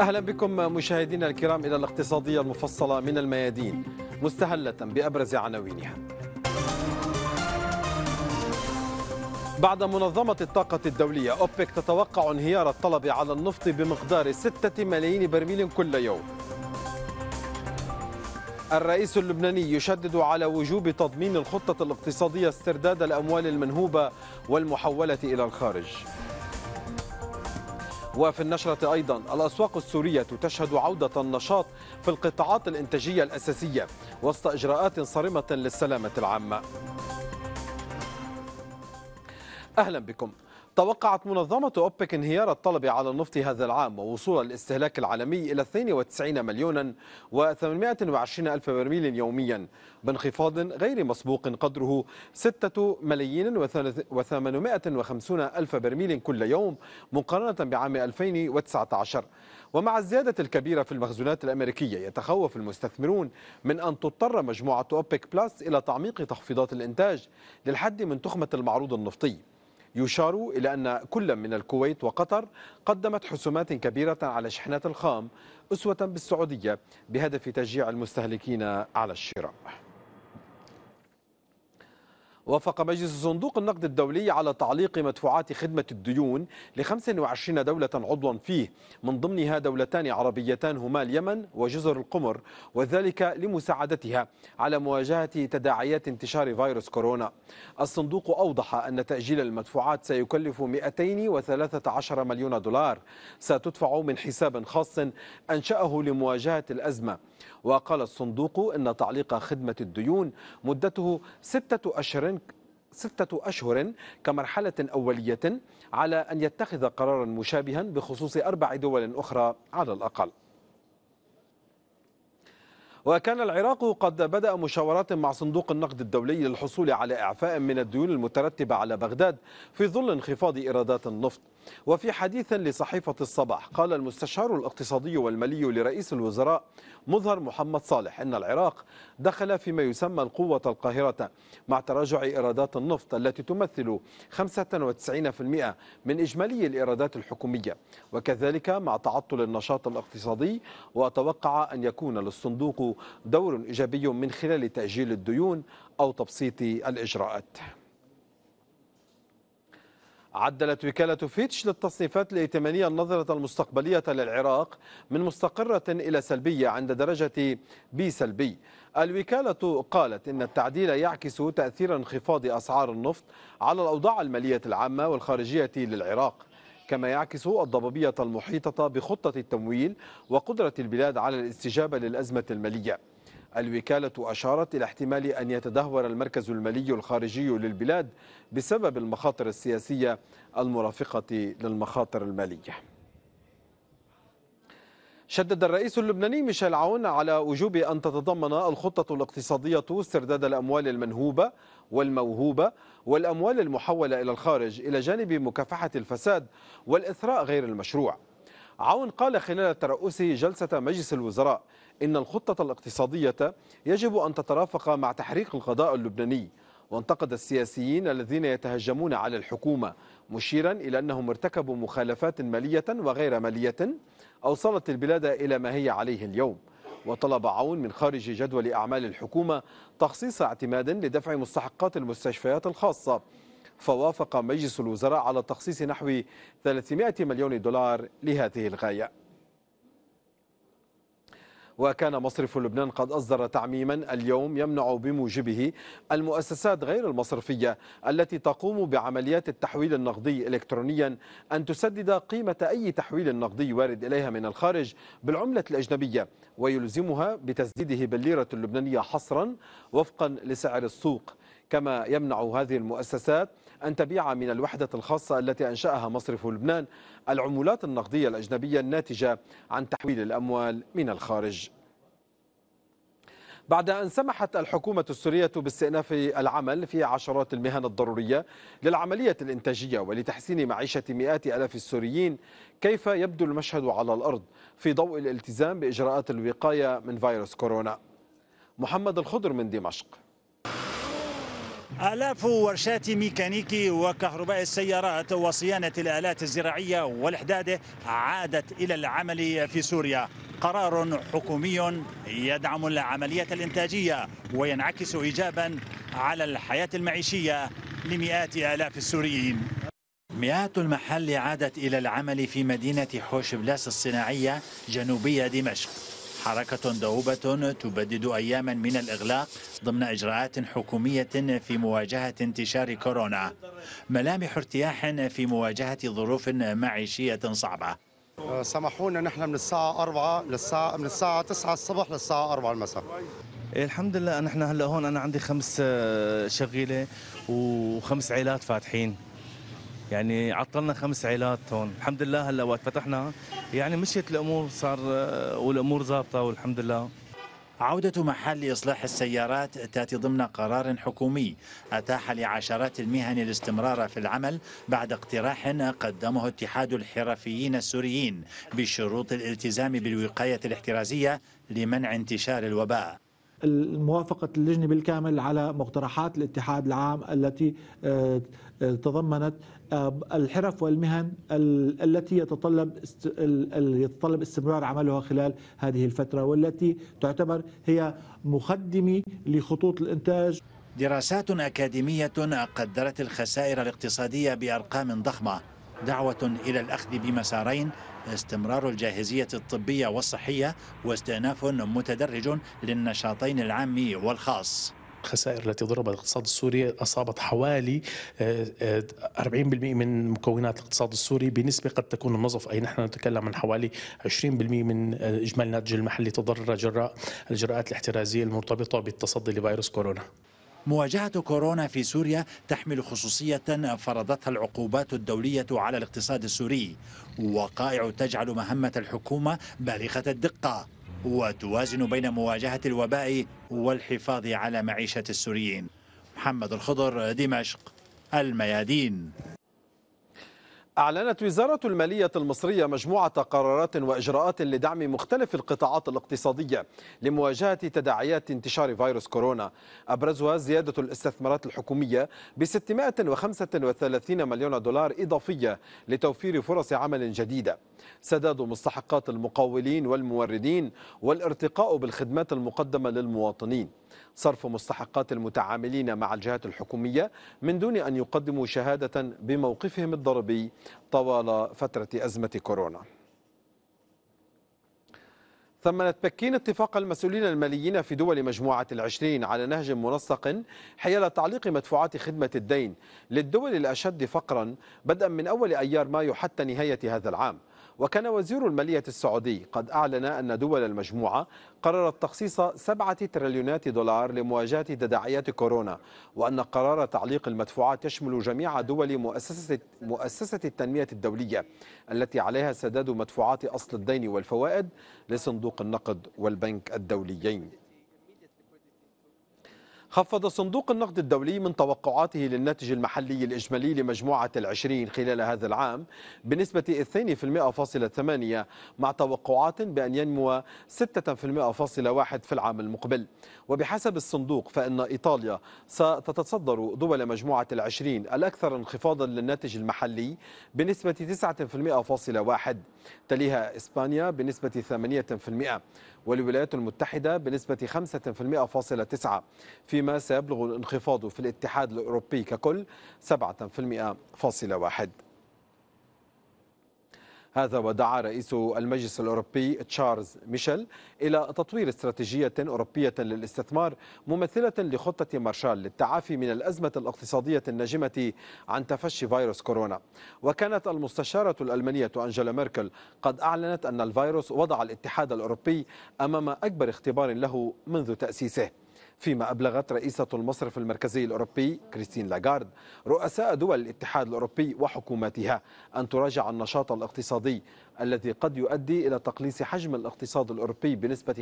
أهلا بكم مشاهدينا الكرام إلى الاقتصادية المفصلة من الميادين مستهلة بأبرز عناوينها بعد منظمة الطاقة الدولية أوبك تتوقع انهيار الطلب على النفط بمقدار 6 ملايين برميل كل يوم الرئيس اللبناني يشدد على وجوب تضمين الخطة الاقتصادية استرداد الأموال المنهوبة والمحولة إلى الخارج وفي النشرة أيضا الأسواق السورية تشهد عودة النشاط في القطاعات الإنتاجية الأساسية وسط إجراءات صارمة للسلامة العامة أهلا بكم توقعت منظمة أوبك انهيار الطلب على النفط هذا العام ووصول الاستهلاك العالمي إلى 92 مليونا و820 ألف برميل يوميا بانخفاض غير مسبوق قدره 6 ملايين و850 ألف برميل كل يوم مقارنة بعام 2019 ومع الزيادة الكبيرة في المخزونات الأمريكية يتخوف المستثمرون من أن تضطر مجموعة أوبك بلس إلى تعميق تخفيضات الإنتاج للحد من تخمة المعروض النفطي يشار إلى أن كل من الكويت وقطر قدمت حسومات كبيرة على شحنات الخام أسوة بالسعودية بهدف تشجيع المستهلكين على الشراء وافق مجلس صندوق النقد الدولي على تعليق مدفوعات خدمة الديون ل 25 دولة عضوا فيه من ضمنها دولتان عربيتان هما اليمن وجزر القمر وذلك لمساعدتها على مواجهة تداعيات انتشار فيروس كورونا الصندوق أوضح أن تأجيل المدفوعات سيكلف 213 مليون دولار ستدفع من حساب خاص أنشأه لمواجهة الأزمة وقال الصندوق أن تعليق خدمة الديون مدته ستة أشهر ستة أشهر كمرحلة أولية على أن يتخذ قرارا مشابها بخصوص أربع دول أخرى على الأقل وكان العراق قد بدأ مشاورات مع صندوق النقد الدولي للحصول على إعفاء من الديون المترتبة على بغداد في ظل انخفاض إيرادات النفط وفي حديث لصحيفة الصباح قال المستشار الاقتصادي والمالي لرئيس الوزراء مظهر محمد صالح أن العراق دخل فيما يسمى القوة القاهرة مع تراجع إيرادات النفط التي تمثل 95% من إجمالي الإيرادات الحكومية وكذلك مع تعطل النشاط الاقتصادي وتوقع أن يكون للصندوق دور إيجابي من خلال تأجيل الديون أو تبسيط الإجراءات عدلت وكالة فيتش للتصنيفات الائتمانية النظرة المستقبلية للعراق من مستقرة إلى سلبية عند درجة بي سلبي الوكالة قالت إن التعديل يعكس تأثير انخفاض أسعار النفط على الأوضاع المالية العامة والخارجية للعراق كما يعكس الضبابية المحيطة بخطة التمويل وقدرة البلاد على الاستجابة للأزمة المالية الوكالة أشارت إلى احتمال أن يتدهور المركز المالي الخارجي للبلاد بسبب المخاطر السياسية المرافقة للمخاطر المالية شدد الرئيس اللبناني ميشيل عون على وجوب أن تتضمن الخطة الاقتصادية استرداد الأموال المنهوبة والموهوبة والأموال المحولة إلى الخارج إلى جانب مكافحة الفساد والإثراء غير المشروع عون قال خلال ترأسه جلسة مجلس الوزراء إن الخطة الاقتصادية يجب أن تترافق مع تحريق القضاء اللبناني وانتقد السياسيين الذين يتهجمون على الحكومة مشيرا إلى أنهم ارتكبوا مخالفات مالية وغير مالية أوصلت البلاد إلى ما هي عليه اليوم وطلب عون من خارج جدول أعمال الحكومة تخصيص اعتماد لدفع مستحقات المستشفيات الخاصة فوافق مجلس الوزراء على تخصيص نحو 300 مليون دولار لهذه الغاية وكان مصرف لبنان قد أصدر تعميما اليوم يمنع بموجبه المؤسسات غير المصرفية التي تقوم بعمليات التحويل النقدي إلكترونيا أن تسدد قيمة أي تحويل نقدي وارد إليها من الخارج بالعملة الأجنبية ويلزمها بتسديده بالليرة اللبنانية حصرا وفقا لسعر السوق كما يمنع هذه المؤسسات أن تبيع من الوحدة الخاصة التي أنشأها مصرف لبنان العمولات النقدية الأجنبية الناتجة عن تحويل الأموال من الخارج بعد أن سمحت الحكومة السورية باستئناف العمل في عشرات المهن الضرورية للعملية الإنتاجية ولتحسين معيشة مئات ألاف السوريين كيف يبدو المشهد على الأرض في ضوء الالتزام بإجراءات الوقاية من فيروس كورونا محمد الخضر من دمشق آلاف ورشات ميكانيكي وكهرباء السيارات وصيانة الآلات الزراعية والحدادة عادت إلى العمل في سوريا قرار حكومي يدعم العملية الإنتاجية وينعكس إيجابا على الحياة المعيشية لمئات آلاف السوريين مئات المحل عادت إلى العمل في مدينة حوش بلاس الصناعية جنوبية دمشق حركة دؤوبة تبدد أياما من الإغلاق ضمن إجراءات حكومية في مواجهة انتشار كورونا ملامح ارتياح في مواجهة ظروف معيشية صعبة سمحونا نحن من الساعة 4 للساعة من الساعة 9 الصبح للساعة 4 المساء إيه، الحمد لله نحن هلا هون انا عندي خمس آه، شغيله وخمس عيلات فاتحين يعني عطلنا خمس عيلات هون الحمد لله هلا وقت فتحنا يعني مشيت الامور صار آه، والامور ظابطه والحمد لله عودة محل إصلاح السيارات تأتي ضمن قرار حكومي أتاح لعشرات المهن الاستمرار في العمل بعد اقتراح قدمه اتحاد الحرفيين السوريين بشروط الالتزام بالوقاية الاحترازية لمنع انتشار الوباء موافقة اللجنة بالكامل على مقترحات الاتحاد العام التي آه، آه، تضمنت آه، الحرف والمهن التي يتطلب يتطلب استمرار عملها خلال هذه الفترة والتي تعتبر هي مقدمة لخطوط الإنتاج دراسات أكاديمية قدرت الخسائر الاقتصادية بأرقام ضخمة دعوة إلى الأخذ بمسارين استمرار الجاهزية الطبية والصحية واستئناف متدرج للنشاطين العام والخاص الخسائر التي ضربت الاقتصاد السوري أصابت حوالي 40% آه، آه، من مكونات الاقتصاد السوري بنسبة قد تكون النصف أي نحن نتكلم عن حوالي 20% من آه، إجمالي الناتج المحلي تضرر جراء الإجراءات الاحترازية المرتبطة بالتصدي لفيروس كورونا مواجهة كورونا في سوريا تحمل خصوصية فرضتها العقوبات الدولية على الاقتصاد السوري وقائع تجعل مهمة الحكومة بالغة الدقة وتوازن بين مواجهة الوباء والحفاظ على معيشة السوريين محمد الخضر دمشق الميادين أعلنت وزارة المالية المصرية مجموعة قرارات وإجراءات لدعم مختلف القطاعات الاقتصادية لمواجهة تداعيات انتشار فيروس كورونا أبرزها زيادة الاستثمارات الحكومية ب 635 مليون دولار إضافية لتوفير فرص عمل جديدة سداد مستحقات المقاولين والموردين والارتقاء بالخدمات المقدمة للمواطنين صرف مستحقات المتعاملين مع الجهات الحكومية من دون أن يقدموا شهادة بموقفهم الضريبي طوال فترة أزمة كورونا ثمنت بكين اتفاق المسؤولين الماليين في دول مجموعة العشرين على نهج منسق حيال تعليق مدفوعات خدمة الدين للدول الأشد فقرا بدءا من أول أيار مايو حتى نهاية هذا العام وكان وزير المالية السعودي قد أعلن أن دول المجموعة قررت تخصيص سبعة تريليونات دولار لمواجهة تداعيات كورونا وأن قرار تعليق المدفوعات يشمل جميع دول مؤسسة, مؤسسة التنمية الدولية التي عليها سداد مدفوعات أصل الدين والفوائد لصندوق النقد والبنك الدوليين خفض صندوق النقد الدولي من توقعاته للناتج المحلي الإجمالي لمجموعة العشرين خلال هذا العام بنسبة 2.8% مع توقعات بأن ينمو 6.1% في العام المقبل وبحسب الصندوق فإن إيطاليا ستتصدر دول مجموعة العشرين الأكثر انخفاضا للناتج المحلي بنسبة 9.1 تليها إسبانيا بنسبة 8% والولايات المتحدة بنسبة 5.9 في فيما سيبلغ الانخفاض في الاتحاد الأوروبي ككل 7.1% هذا ودعا رئيس المجلس الأوروبي تشارلز ميشيل إلى تطوير استراتيجية أوروبية للاستثمار ممثلة لخطة مارشال للتعافي من الأزمة الاقتصادية الناجمة عن تفشي فيروس كورونا وكانت المستشارة الألمانية أنجيلا ميركل قد أعلنت أن الفيروس وضع الاتحاد الأوروبي أمام أكبر اختبار له منذ تأسيسه فيما أبلغت رئيسة المصرف المركزي الأوروبي كريستين لاغارد رؤساء دول الاتحاد الأوروبي وحكوماتها أن تراجع النشاط الاقتصادي الذي قد يؤدي إلى تقليص حجم الاقتصاد الأوروبي بنسبة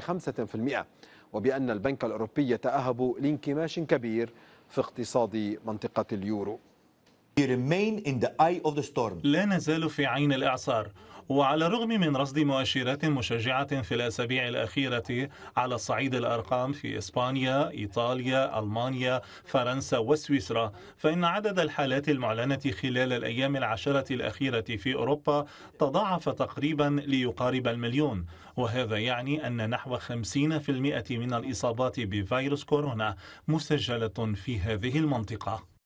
5% وبأن البنك الأوروبي يتأهب لانكماش كبير في اقتصاد منطقة اليورو لا نزال في عين الإعصار وعلى الرغم من رصد مؤشرات مشجعة في الأسابيع الأخيرة على صعيد الأرقام في إسبانيا، إيطاليا، ألمانيا، فرنسا وسويسرا، فإن عدد الحالات المعلنة خلال الأيام العشرة الأخيرة في أوروبا تضاعف تقريبا ليقارب المليون، وهذا يعني أن نحو 50% من الإصابات بفيروس كورونا مسجلة في هذه المنطقة.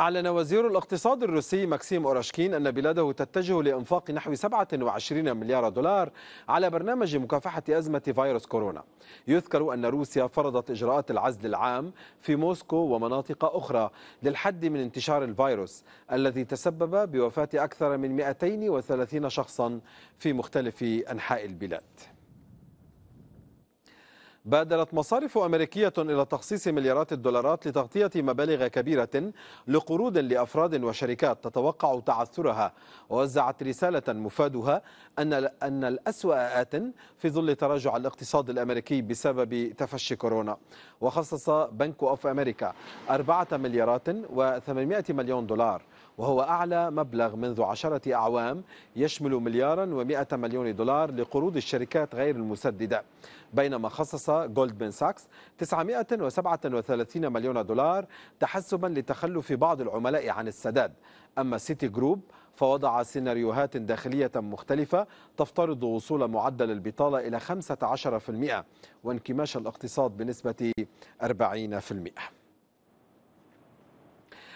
أعلن وزير الاقتصاد الروسي ماكسيم أوراشكين أن بلاده تتجه لإنفاق نحو 27 مليار دولار على برنامج مكافحة أزمة فيروس كورونا يذكر أن روسيا فرضت إجراءات العزل العام في موسكو ومناطق أخرى للحد من انتشار الفيروس الذي تسبب بوفاة أكثر من 230 شخصا في مختلف أنحاء البلاد بادرت مصارف أمريكية إلى تخصيص مليارات الدولارات لتغطية مبالغ كبيرة لقروض لأفراد وشركات تتوقع تعثرها ووزعت رسالة مفادها أن أن الأسوأ آت في ظل تراجع الاقتصاد الأمريكي بسبب تفشي كورونا وخصص بنك أوف أمريكا 4 مليارات و800 مليون دولار وهو أعلى مبلغ منذ عشرة أعوام يشمل مليارا ومائة مليون دولار لقروض الشركات غير المسددة بينما خصص جولدمان ساكس 937 مليون دولار تحسبا لتخلف بعض العملاء عن السداد أما سيتي جروب فوضع سيناريوهات داخلية مختلفة تفترض وصول معدل البطالة إلى 15% وانكماش الاقتصاد بنسبة 40%